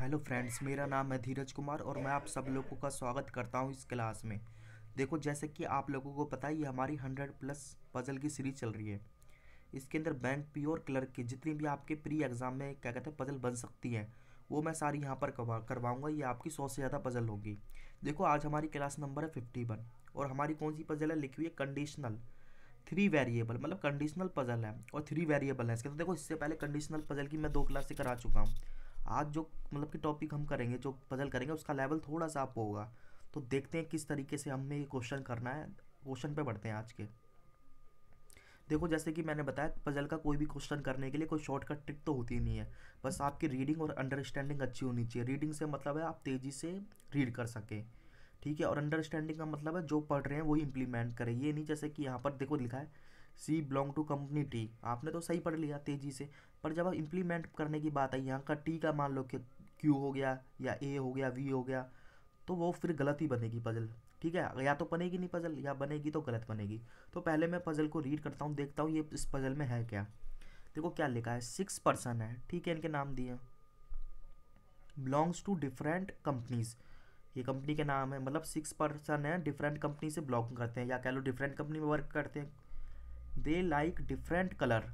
hello friends मेरा नाम है धीरज कुमार और मैं आप सब लोगों का स्वागत करता हूं इस क्लास में देखो जैसे कि आप लोगों को पता है ये हमारी हंड्रेड प्लस पजल की सीरीज चल रही है इसके अंदर बैंक पी और क्लर्क की जितनी भी आपके प्री एग्ज़ाम में क्या कहते हैं पजल बन सकती हैं वो मैं सारी यहाँ पर करवाऊँगा ये आपकी सौ से ज़्यादा पजल होगी देखो आज हमारी क्लास नंबर है फिफ्टी वन और हमारी कौन सी पजल है लिखी हुई है कंडीशनल थ्री वेरिएबल मतलब कंडीशनल पजल है और थ्री वेरिएबल है इसके अंदर तो देखो इससे पहले कंडीशनल पजल की मैं दो क्लासें करा चुका हूँ आज जो मतलब कि टॉपिक हम करेंगे जो पजल करेंगे उसका लेवल थोड़ा सा अप होगा तो देखते हैं किस तरीके से हमें ये क्वेश्चन करना है क्वेश्चन पे बढ़ते हैं आज के देखो जैसे कि मैंने बताया पजल का कोई भी क्वेश्चन करने के लिए कोई शॉर्टकट ट्रिक तो होती नहीं है बस आपकी रीडिंग और अंडरस्टैंडिंग अच्छी होनी चाहिए रीडिंग से मतलब है आप तेज़ी से रीड कर सकें ठीक है और अंडरस्टैंडिंग का मतलब है जो पढ़ रहे हैं वही इम्प्लीमेंट करें ये नहीं जैसे कि यहाँ पर देखो लिखा है C belong to company T आपने तो सही पढ़ लिया तेज़ी से पर जब आप इम्प्लीमेंट करने की बात आई यहाँ का टी का मान लो कि क्यू हो गया या ए हो गया वी हो गया तो वो फिर गलत ही बनेगी पजल ठीक है या तो बनेगी नहीं पजल या बनेगी तो गलत बनेगी तो पहले मैं पजल को रीड करता हूँ देखता हूँ ये इस पजल में है क्या देखो क्या लिखा है सिक्स पर्सन है ठीक है इनके नाम दिए बिलोंग्स टू डिफरेंट कंपनीज़ ये कंपनी के नाम है मतलब सिक्स पर्सन है डिफरेंट कंपनी से बिलोंग करते हैं या कह लो डिफरेंट कंपनी में वर्क करते हैं दे लाइक डिफरेंट कलर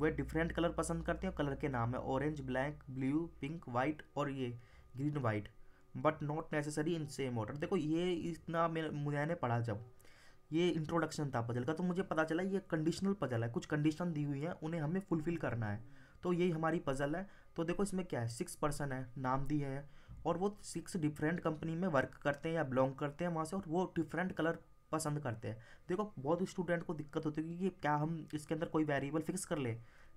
वे डिफरेंट कलर पसंद करते हैं कलर के नाम है orange black blue pink white और ये green white but not necessary in same order देखो ये इतना मैंने पढ़ा जब ये इंट्रोडक्शन था पजल का तो मुझे पता चला ये कंडीशनल पजल है कुछ कंडीशन दी हुई है उन्हें हमें फुलफिल करना है तो यही हमारी पजल है तो देखो इसमें क्या है सिक्स पर्सन है नाम दिए हैं और वो सिक्स डिफरेंट कंपनी में वर्क करते हैं या बिलोंग करते हैं वहाँ से और वो डिफरेंट कलर पसंद करते हैं देखो बहुत स्टूडेंट को दिक्कत होती है कि क्या हम इसके अंदर कोई वेरिएबल फिक्स कर ले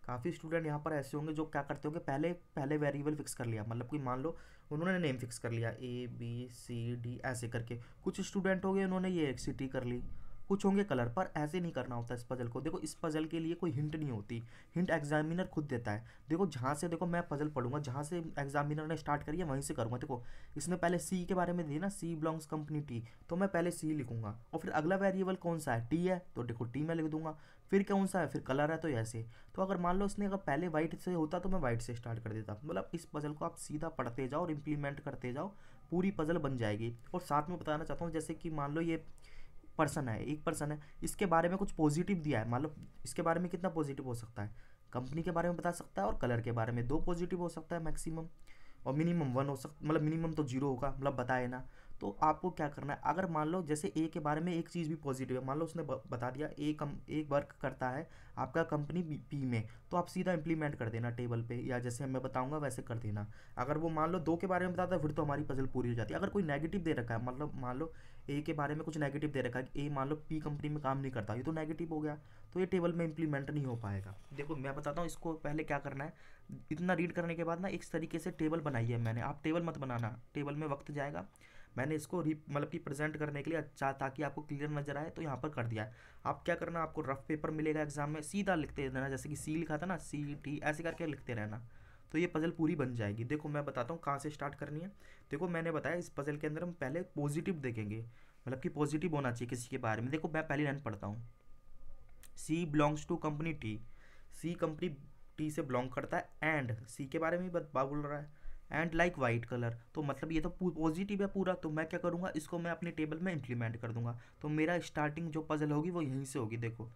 काफ़ी स्टूडेंट यहाँ पर ऐसे होंगे जो क्या करते होंगे पहले पहले वेरिएबल फिक्स कर लिया मतलब कि मान लो उन्होंने नेम फिक्स कर लिया ए बी सी डी ऐसे करके कुछ स्टूडेंट हो गए उन्होंने ये सिटी कर ली कुछ होंगे कलर पर ऐसे नहीं करना होता इस पजल को देखो इस पजल के लिए कोई हिंट नहीं होती हिंट एग्जामिनर खुद देता है देखो जहाँ से देखो मैं पजल पढ़ूंगा जहाँ से एग्जामिनर ने स्टार्ट करी है वहीं से करूँगा देखो इसने पहले सी के बारे में दी ना सी बिलोंग्स कंपनी टी तो मैं पहले सी लिखूंगा और फिर अगला वेरिएबल कौन सा है टी है तो देखो टी मैं लिख दूंगा फिर कौन सा है फिर कलर है तो ऐसे तो अगर मान लो इसने अगर पहले वाइट से होता तो मैं वाइट से स्टार्ट कर देता मतलब इस पजल को आप सीधा पढ़ते जाओ और इम्प्लीमेंट करते जाओ पूरी पजल बन जाएगी और साथ में बताना चाहता हूँ जैसे कि मान लो ये पर्सन है एक पर्सन है इसके बारे में कुछ पॉजिटिव दिया है मतलब इसके बारे में कितना पॉजिटिव हो सकता है कंपनी के बारे में बता सकता है और कलर के बारे में दो पॉजिटिव हो सकता है मैक्सिमम और मिनिमम वन हो सकता मतलब मिनिमम तो जीरो होगा मतलब बताए ना तो आपको क्या करना है अगर मान लो जैसे ए के बारे में एक चीज़ भी पॉजिटिव है मान लो उसने बता दिया ए कम एक वर्क करता है आपका कंपनी पी में तो आप सीधा इंप्लीमेंट कर देना टेबल पे या जैसे मैं बताऊंगा वैसे कर देना अगर वो मान लो दो के बारे में बताता है फिर तो हमारी पजल पूरी हो जाती है अगर कोई नेगेटिव दे रखा है मतलब मान लो ए के बारे में कुछ नेगेटिव दे रखा है कि ए मान लो पी कंपनी में काम नहीं करता ये तो नेगेटिव हो गया तो ये टेबल में इंप्लीमेंट नहीं हो पाएगा देखो मैं बताता हूँ इसको पहले क्या करना है इतना रीड करने के बाद ना इस तरीके से टेबल बनाई है मैंने आप टेबल मत बनाना टेबल में वक्त जाएगा मैंने इसको मतलब कि प्रेजेंट करने के लिए अच्छा ताकि आपको क्लियर नजर आए तो यहाँ पर कर दिया है आप क्या करना आपको रफ पेपर मिलेगा एग्जाम में सीधा लिखते रहना जैसे कि सी लिखा था ना सी टी ऐसे करके लिखते रहना तो ये पज़ल पूरी बन जाएगी देखो मैं बताता हूँ कहाँ से स्टार्ट करनी है देखो मैंने बताया इस पज़ल के अंदर हम पहले पॉजिटिव देखेंगे मतलब कि पॉजिटिव होना चाहिए किसी के बारे में देखो मैं पहली लाइन पढ़ता हूँ C belongs to company T C company T से बिलोंग करता है एंड सी के बारे में बात बोल रहा है एंड लाइक वाइट कलर तो मतलब ये तो पॉजिटिव है पूरा तो मैं क्या करूँगा इसको मैं अपने टेबल में इंप्लीमेंट कर दूंगा तो मेरा स्टार्टिंग जो पज़ल होगी वो यहीं से होगी देखो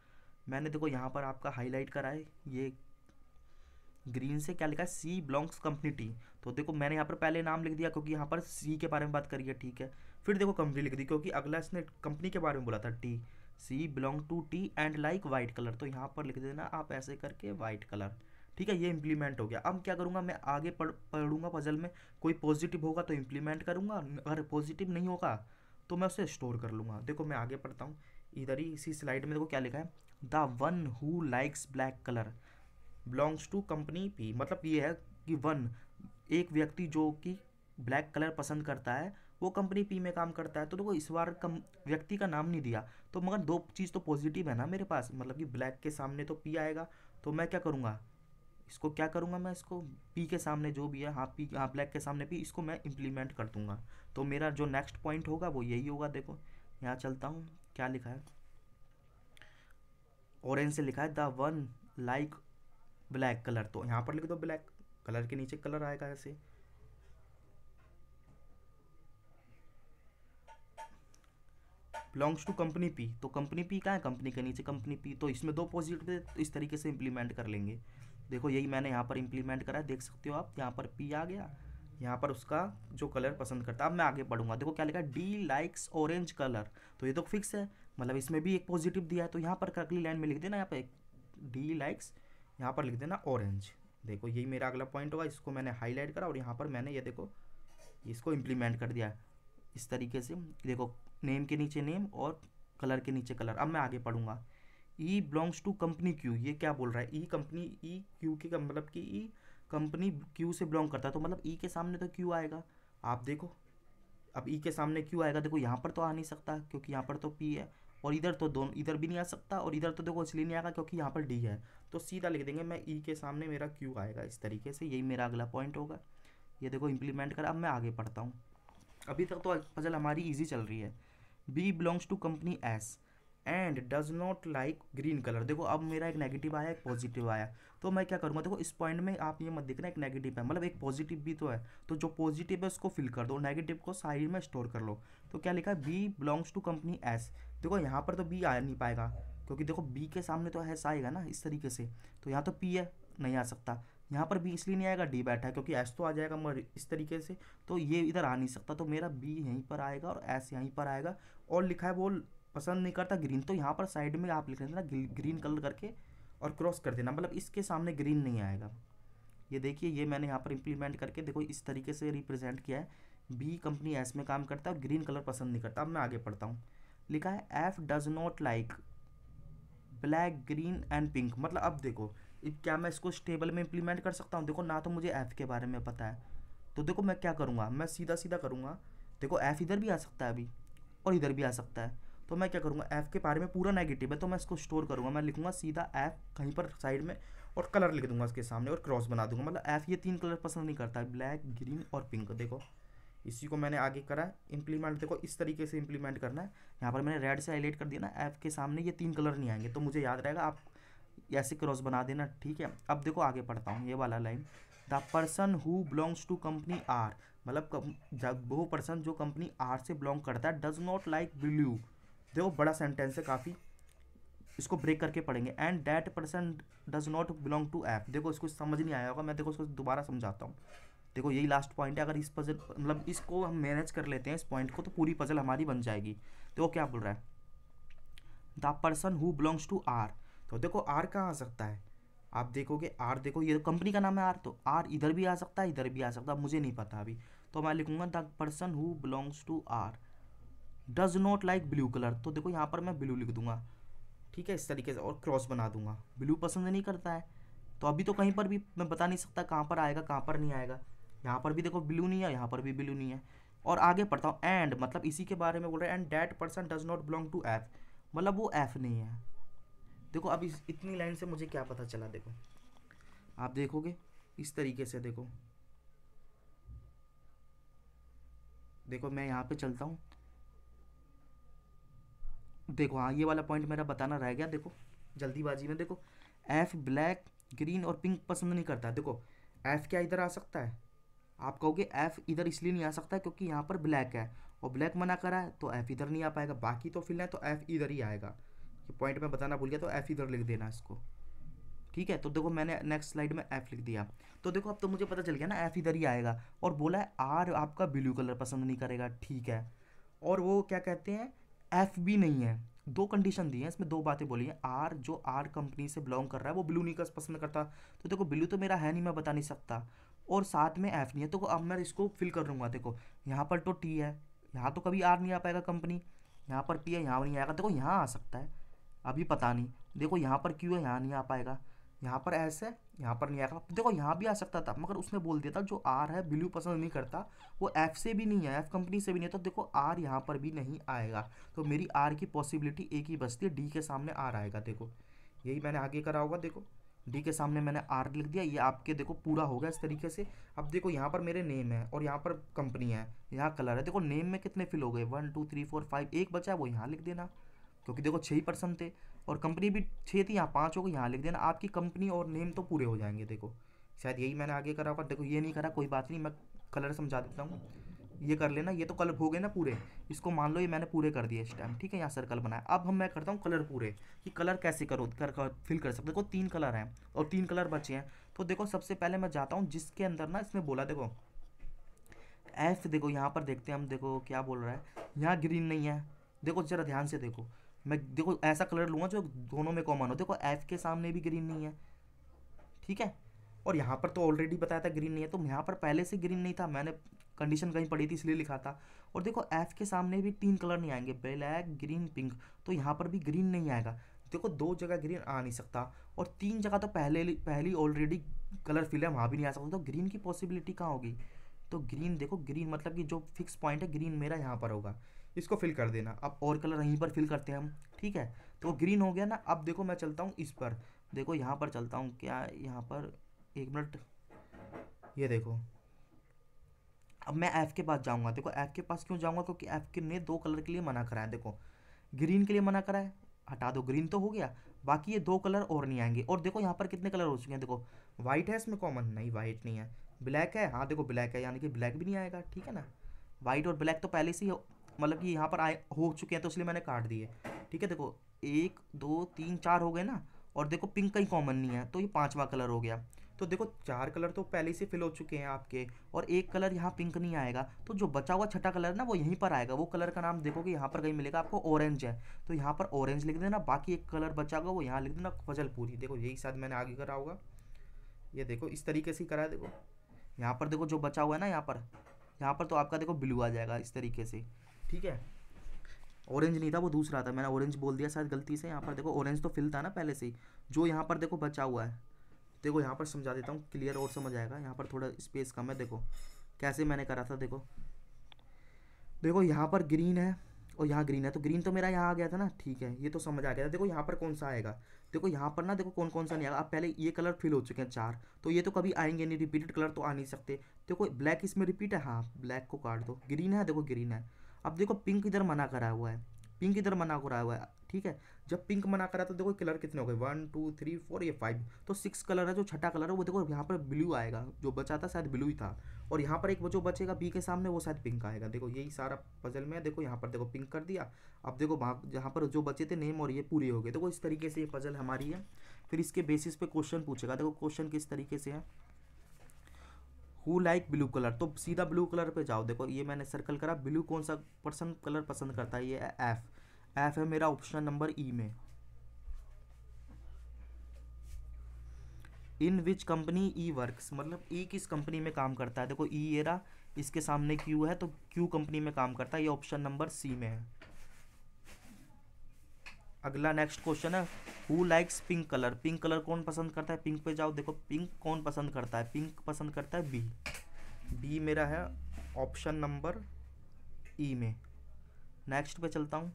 मैंने देखो यहाँ पर आपका हाईलाइट करा है ये ग्रीन से क्या लिखा है सी बिलोंग्स कंपनी टी तो देखो मैंने यहाँ पर पहले नाम लिख दिया क्योंकि यहाँ पर सी के बारे में बात करी है ठीक है फिर देखो कंपनी लिख दी क्योंकि अगला इसने कंपनी के बारे में बोला था T C belong to T and like white colour तो यहाँ पर लिख देना आप ऐसे करके वाइट कलर ठीक है ये इम्प्लीमेंट हो गया अब क्या करूँगा मैं आगे पढ़ पढ़ूंगा पजल में कोई पॉजिटिव होगा तो इम्प्लीमेंट करूँगा अगर पॉजिटिव नहीं होगा तो मैं उसे स्टोर कर लूँगा देखो मैं आगे पढ़ता हूँ इधर ही इसी स्लाइड में देखो क्या लिखा है the one who likes black colour belongs to company P मतलब ये है कि वन एक व्यक्ति जो कि ब्लैक कलर पसंद करता है वो कंपनी पी में काम करता है तो देखो इस बार कम व्यक्ति का नाम नहीं दिया तो मगर दो चीज़ तो पॉजिटिव है ना मेरे पास मतलब कि ब्लैक के सामने तो पी आएगा तो मैं क्या करूँगा इसको क्या करूँगा मैं इसको पी के सामने जो भी है हाँ पी हाँ ब्लैक के सामने पी इसको मैं इम्प्लीमेंट कर दूँगा तो मेरा जो नेक्स्ट पॉइंट होगा वो यही होगा देखो यहाँ चलता हूँ क्या लिखा है ऑरेंज से लिखा है the one like black colour तो यहाँ पर लिख दो ब्लैक कलर के नीचे कलर आएगा ऐसे बिलोंग्स टू कंपनी पी तो कंपनी पी का है कंपनी के नीचे कंपनी पी तो इसमें दो पॉजिटिव थे तो इस तरीके से इम्प्लीमेंट कर लेंगे देखो यही मैंने यहाँ पर इम्प्लीमेंट करा है देख सकते हो आप यहाँ पर पी आ गया यहाँ पर उसका जो कलर पसंद करता है अब मैं आगे बढ़ूंगा देखो क्या लिखा है डी लाइक्स ऑरेंज कलर तो ये तो फिक्स है मतलब इसमें भी एक पॉजिटिव दिया है तो यहाँ पर अगली लाइन में लिख देना यहाँ पर डी लाइक्स यहाँ पर लिख देना ऑरेंज देखो यही मेरा अगला पॉइंट होगा इसको मैंने हाईलाइट करा और यहाँ पर मैंने ये देखो इसको इम्प्लीमेंट कर दिया इस तरीके से देखो नेम के नीचे नेम और कलर के नीचे कलर अब मैं आगे पढ़ूंगा E belongs to company Q ये क्या बोल रहा है ई कंपनी ई क्यू के मतलब कि ई कंपनी क्यू से बिलोंग करता है तो मतलब ई e के सामने तो क्यू आएगा आप देखो अब ई e के सामने क्यू आएगा देखो यहाँ पर तो आ नहीं सकता क्योंकि यहाँ पर तो पी है और इधर तो दोनों इधर भी नहीं आ सकता और इधर तो देखो इसलिए नहीं आएगा क्योंकि यहाँ पर डी है तो सीधा लिख देंगे मैं ई e के सामने मेरा क्यू आएगा इस तरीके से यही मेरा अगला पॉइंट होगा ये देखो इम्प्लीमेंट कर अब मैं आगे पढ़ता हूँ अभी तक तो फजल हमारी ईजी चल रही है B belongs to company S and does not like green colour देखो अब मेरा एक नेगेटिव आया एक पॉजिटिव आया तो मैं क्या करूँगा देखो इस पॉइंट में आप ये मत देखना एक नेगेटिव है मतलब एक पॉजिटिव भी तो है तो जो पॉजिटिव है उसको फिल कर दो नेगेटिव को साइड में स्टोर कर लो तो क्या लिखा है B belongs to company S देखो यहाँ पर तो बी आ नहीं पाएगा क्योंकि देखो बी के सामने तो एस आएगा ना इस तरीके से तो यहाँ तो पी है नहीं आ सकता यहाँ पर बी इसलिए नहीं आएगा डी बैठा है क्योंकि एस तो आ जाएगा मगर इस तरीके से तो ये इधर आ नहीं सकता तो मेरा बी यहीं पर आएगा और एस यहीं पर आएगा और लिखा है वो पसंद नहीं करता ग्रीन तो यहाँ पर साइड में आप लिख देना ग्रीन कलर करके और क्रॉस कर देना मतलब इसके सामने ग्रीन नहीं आएगा ये देखिए ये मैंने यहाँ पर इम्प्लीमेंट करके देखो इस तरीके से रिप्रेजेंट किया है बी कंपनी एस में काम करता है और ग्रीन कलर पसंद नहीं करता अब मैं आगे पढ़ता हूँ लिखा है F does not like black green and pink मतलब अब देखो क्या मैं इसको स्टेबल में इंप्लीमेंट कर सकता हूँ देखो ना तो मुझे एफ़ के बारे में पता है तो देखो मैं क्या करूँगा मैं सीधा सीधा करूँगा देखो एफ़ इधर भी आ सकता है अभी और इधर भी आ सकता है तो मैं क्या करूँगा एफ़ के बारे में पूरा नेगेटिव है तो मैं इसको स्टोर करूँगा मैं लिखूँगा सीधा एफ़ कहीं पर साइड में और कलर लिख दूंगा उसके सामने और क्रॉस बना दूंगा मतलब एफ़ ये तीन कलर पसंद नहीं करता है ब्लैक ग्रीन और पिंक देखो इसी को मैंने आगे करा है इम्प्लीमेंट देखो इस तरीके से इम्प्लीमेंट करना है यहाँ पर मैंने रेड से हाईलाइट कर दिया ना ऐप के सामने ये तीन कलर नहीं आएंगे तो मुझे याद रहेगा आप ऐसे क्रॉस बना देना ठीक है अब देखो आगे पढ़ता हूँ ये वाला line the person who belongs to company R मतलब वो पर्सन जो कंपनी आर से बिलोंग करता है डज नॉट लाइक ब्लू देखो बड़ा सेंटेंस है काफ़ी इसको ब्रेक करके पढ़ेंगे and that person does not belong to P देखो इसको समझ नहीं आया होगा मैं देखो इसको दोबारा समझाता हूँ देखो यही लास्ट पॉइंट है अगर इस पजल मतलब इसको हम मैनेज कर लेते हैं इस पॉइंट को तो पूरी पजल हमारी बन जाएगी तो क्या बोल रहा है the person who belongs to R तो देखो आर कहाँ आ सकता है आप देखोगे आर देखो ये कंपनी का नाम है आर तो आर इधर भी आ सकता है इधर भी आ सकता है मुझे नहीं पता अभी तो मैं लिखूंगा the person who belongs to R does not like blue colour तो देखो यहाँ पर मैं ब्लू लिख दूंगा ठीक है इस तरीके से और क्रॉस बना दूंगा ब्लू पसंद नहीं करता है तो अभी तो कहीं पर भी मैं बता नहीं सकता कहाँ पर आएगा कहाँ पर नहीं आएगा यहाँ पर भी देखो ब्लू नहीं है यहाँ पर भी ब्लू नहीं है और आगे पढ़ता हूँ एंड मतलब इसी के बारे में बोल रहे हैं and that person does not belong to F मतलब वो एफ नहीं है देखो अब इस इतनी लाइन से मुझे क्या पता चला देखो आप देखोगे इस तरीके से देखो देखो मैं यहाँ पे चलता हूँ देखो हाँ ये वाला पॉइंट मेरा बताना रह गया देखो जल्दीबाजी में देखो एफ ब्लैक ग्रीन और पिंक पसंद नहीं करता देखो एफ क्या इधर आ सकता है आप कहोगे एफ़ इधर इसलिए नहीं आ सकता क्योंकि यहाँ पर ब्लैक है और ब्लैक मना करा है तो एफ़ इधर नहीं आ पाएगा बाकी तो फिलहाल तो एफ़ इधर ही आएगा ये पॉइंट में बताना भूल गया तो एफ़ इधर लिख देना इसको ठीक है तो देखो मैंने नेक्स्ट स्लाइड में एफ़ लिख दिया तो देखो अब तो मुझे पता चल गया ना एफ़ इधर ही आएगा और बोला है आर आपका ब्लू कलर पसंद नहीं करेगा ठीक है और वो क्या कहते हैं एफ़ भी नहीं है दो कंडीशन दी है इसमें दो बातें बोली हैं आर जो आर कंपनी से बिलोंग कर रहा है वो ब्लू नहीं पसंद करता तो देखो ब्लू तो मेरा है नहीं मैं बता नहीं सकता और साथ में एफ नहीं है तो अब मैं इसको फिल कर लूँगा देखो यहाँ पर तो टी है यहाँ तो कभी आर नहीं आ पाएगा कंपनी यहाँ पर पी है यहाँ नहीं आएगा देखो यहाँ आ सकता है अभी पता नहीं देखो यहाँ पर क्यू है यहाँ नहीं आ पाएगा यहाँ पर एस है यहाँ पर नहीं आएगा देखो यहाँ भी आ सकता था मगर उसने बोल दिया था जो आर है ब्लू पसंद नहीं करता वो एफ से भी नहीं है एफ कंपनी से भी नहीं है तो देखो आर यहाँ पर भी नहीं आएगा तो मेरी आर की पॉसिबिलिटी एक ही बचती है डी के सामने आर आएगा देखो यही मैंने आगे करा होगा देखो डी के सामने मैंने आर लिख दिया ये आपके देखो पूरा होगा इस तरीके से अब देखो यहाँ पर मेरे नेम है और यहाँ पर कंपनी है यहाँ कलर है देखो नेम में कितने फिल हो गए one two three four five एक बचा है वो यहाँ लिख देना क्योंकि देखो छः ही पर्सन थे और कंपनी भी छः थी यहाँ पाँच हो गए यहाँ लिख देना आपकी कंपनी और नेम तो पूरे हो जाएंगे देखो शायद यही मैंने आगे करा होगा देखो ये नहीं करा कोई बात नहीं मैं कलर समझा देता हूँ ये कर लेना ये तो कलर हो गए ना पूरे इसको मान लो ये मैंने पूरे कर दिए इस टाइम ठीक है यहाँ सर्कल बनाया अब हम मैं करता हूँ कलर पूरे कि कलर कैसे करो कर, कर फिल कर सकते देखो तीन कलर हैं और तीन कलर बचे हैं तो देखो सबसे पहले मैं जाता हूँ जिसके अंदर ना इसमें बोला देखो एफ देखो यहाँ पर देखते हैं हम देखो क्या बोल रहा है यहाँ ग्रीन नहीं है देखो ज़रा ध्यान से देखो मैं देखो ऐसा कलर लूँगा जो दोनों में कॉमन हो देखो एफ के सामने भी ग्रीन नहीं है ठीक है और यहाँ पर तो ऑलरेडी बताया था ग्रीन नहीं है तो यहाँ पर पहले से ग्रीन नहीं था मैंने कंडीशन कहीं पड़ी थी इसलिए लिखा था और देखो एफ के सामने भी तीन कलर नहीं आएंगे ब्लैक ग्रीन पिंक तो यहाँ पर भी ग्रीन नहीं आएगा देखो दो जगह ग्रीन आ नहीं सकता और तीन जगह तो पहले पहली ऑलरेडी कलर फिल है वहाँ भी नहीं आ सकता तो ग्रीन की पॉसिबिलिटी कहाँ होगी तो ग्रीन देखो ग्रीन मतलब कि जो फिक्स पॉइंट है ग्रीन मेरा यहाँ पर होगा इसको फिल कर देना अब और कलर यहीं पर फिल करते हैं हम ठीक है तो ग्रीन हो गया ना अब देखो मैं चलता हूँ इस पर देखो यहाँ पर चलता हूँ क्या यहाँ पर एक मिनट ये देखो अब मैं एफ के पास जाऊँगा देखो एफ़ के पास क्यों जाऊँगा क्योंकि एफ़ के ने दो कलर के लिए मना करा है देखो ग्रीन के लिए मना करा है हटा दो ग्रीन तो हो गया बाकी ये दो कलर और नहीं आएंगे और देखो यहाँ पर कितने कलर हो चुके हैं देखो वाइट है इसमें कॉमन नहीं वाइट नहीं है ब्लैक है हाँ देखो ब्लैक है यानी कि ब्लैक भी नहीं आएगा ठीक है ना वाइट और ब्लैक तो पहले से ही मतलब कि यहाँ पर आए हो चुके हैं तो इसलिए मैंने काट दिए ठीक है देखो एक दो तीन चार हो गए ना और देखो पिंक कहीं कॉमन नहीं है तो ये पाँचवा कलर हो गया तो देखो चार कलर तो पहले से फिल हो चुके हैं आपके और एक कलर यहाँ पिंक नहीं आएगा तो जो बचा हुआ छठा कलर ना वो यहीं पर आएगा वो कलर का नाम देखोगे यहाँ पर कहीं मिलेगा आपको ऑरेंज है तो यहाँ पर ऑरेंज लिख देना बाकी एक कलर बचा होगा वो यहाँ लिख देना फजलपुरी देखो यही शायद मैंने आगे करा होगा ये देखो इस तरीके से करा देखो यहाँ पर देखो जो बचा हुआ है ना यहाँ पर यहाँ पर तो आपका देखो ब्लू आ जाएगा इस तरीके से ठीक है ऑरेंज नहीं था वो दूसरा था मैंने ऑरेंज बोल दिया शायद गलती से यहाँ पर देखो ऑरेंज तो फिल था ना पहले से ही जो यहाँ पर देखो बचा हुआ है देखो यहाँ पर समझा देता हूँ क्लियर और समझ आएगा यहाँ पर थोड़ा स्पेस कम है देखो कैसे मैंने करा था देखो देखो यहाँ पर ग्रीन है और यहाँ ग्रीन है तो ग्रीन तो मेरा यहाँ आ गया था ना ठीक है ये तो समझ आ गया था देखो यहाँ पर कौन सा आएगा देखो यहाँ पर ना देखो कौन कौन सा नहीं आएगा अब पहले ये कलर फिल हो चुके हैं चार तो ये तो कभी आएंगे नहीं रिपीटेड कलर तो आ नहीं सकते देखो ब्लैक इसमें रिपीट है हाँ ब्लैक को काट दो ग्रीन है देखो ग्रीन है अब देखो पिंक इधर मना करा हुआ है पिंक इधर मना करा हुआ है ठीक है जब पिंक मना करा तो देखो कलर कितने हो गए वन टू थ्री फोर ये फाइव तो सिक्स कलर है जो छठा कलर है वो देखो यहाँ पर ब्लू आएगा जो बचा था शायद ब्लू ही था और यहाँ पर एक जो बचेगा बी के सामने वो शायद पिंक आएगा देखो यही सारा पजल में है देखो यहाँ पर देखो पिंक कर दिया अब देखो वहाँ जहाँ पर जो बचे थे नेम और ये पूरे हो गए देखो इस तरीके से ये पजल हमारी है फिर इसके बेसिस पे क्वेश्चन पूछेगा देखो क्वेश्चन किस तरीके से है हु लाइक ब्लू कलर तो सीधा ब्लू कलर पे जाओ देखो ये मैंने सर्कल करा ब्लू कौन सा पर्सन कलर पसंद करता है ये एफ एफ है मेरा ऑप्शन नंबर ई में इन विच कंपनी ई वर्क मतलब ई e किस कंपनी में काम करता है देखो ई e इसके सामने क्यू है तो क्यू कंपनी में काम करता है ये ऑप्शन नंबर सी में है अगला नेक्स्ट क्वेश्चन है who likes pink colour pink colour कौन पसंद करता है पिंक पे जाओ देखो पिंक कौन पसंद करता है पिंक पसंद करता है बी बी मेरा है ऑप्शन नंबर ई में नेक्स्ट पे चलता हूँ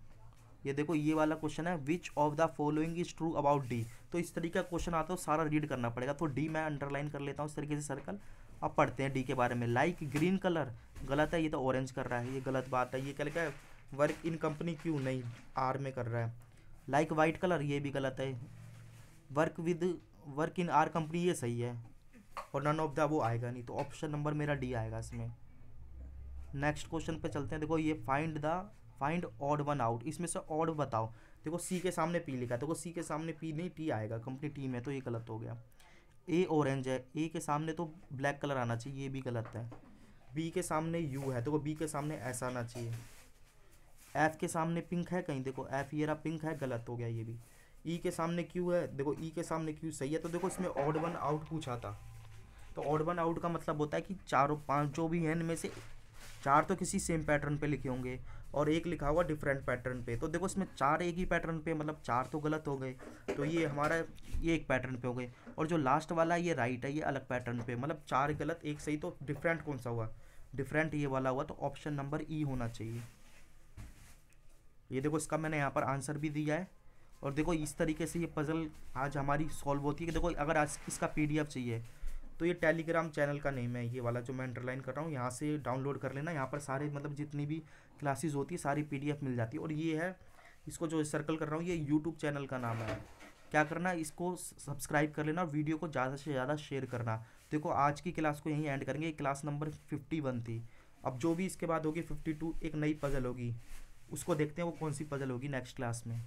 ये देखो ये वाला क्वेश्चन है which of the following is true about D तो इस तरीके का क्वेश्चन आता है सारा रीड करना पड़ेगा तो डी मैं अंडरलाइन कर लेता हूँ इस तरीके से सर्कल अब पढ़ते हैं डी के बारे में लाइक ग्रीन कलर गलत है ये तो ऑरेंज कर रहा है ये गलत बात है ये क्या है वर्क इन कंपनी क्यों नहीं आर में कर रहा है लाइक वाइट कलर ये भी गलत है work with work in R company ये सही है और नन ऑफ द वो आएगा नहीं तो ऑप्शन नंबर मेरा डी आएगा इसमें नेक्स्ट क्वेश्चन पे चलते हैं देखो ये find the find odd one out इसमें से ऑड बताओ देखो सी के सामने पी लिखा देखो सी के सामने पी नहीं टी आएगा कंपनी टी में तो ये गलत हो गया ए ऑरेंज है ए के सामने तो ब्लैक कलर आना चाहिए ये भी गलत है बी के सामने यू है देखो बी के सामने ऐसा आना चाहिए एफ के सामने पिंक है कहीं देखो एफ ये रहा पिंक है गलत हो गया ये भी ई e के सामने क्यू है देखो ई e के सामने क्यू सही है तो देखो इसमें ऑड वन आउट पूछा था तो ऑड वन आउट का मतलब होता है कि चारों जो भी हैं इनमें से चार तो किसी सेम पैटर्न पे लिखे होंगे और एक लिखा हुआ डिफरेंट पैटर्न पे तो देखो इसमें चार एक ही पैटर्न पे मतलब चार तो गलत हो गए तो ये हमारा ये एक पैटर्न पे हो गए और जो लास्ट वाला ये राइट है ये अलग पैटर्न पे मतलब चार गलत एक सही तो डिफरेंट कौन सा हुआ डिफरेंट ये वाला हुआ तो ऑप्शन नंबर ई होना चाहिए ये देखो इसका मैंने यहाँ पर आंसर भी दिया है और देखो इस तरीके से ये पज़ल आज हमारी सॉल्व होती है कि देखो अगर आज इसका पी चाहिए तो ये टेलीग्राम चैनल का नेम है ये वाला जो मैं अंडरलाइन कर रहा हूँ यहाँ से डाउनलोड कर लेना यहाँ पर सारे मतलब जितनी भी क्लासेज होती है सारी पी मिल जाती है और ये है इसको जो सर्कल कर रहा हूँ ये यूट्यूब चैनल का नाम है क्या करना इसको सब्सक्राइब कर लेना और वीडियो को ज़्यादा से ज़्यादा शेयर करना देखो आज की क्लास को यहीं एंड करेंगे क्लास नंबर फिफ्टी वन थी अब जो भी इसके बाद होगी फिफ्टी टू एक नई पजल होगी उसको देखते हैं वो कौन सी पजल होगी नेक्स्ट क्लास में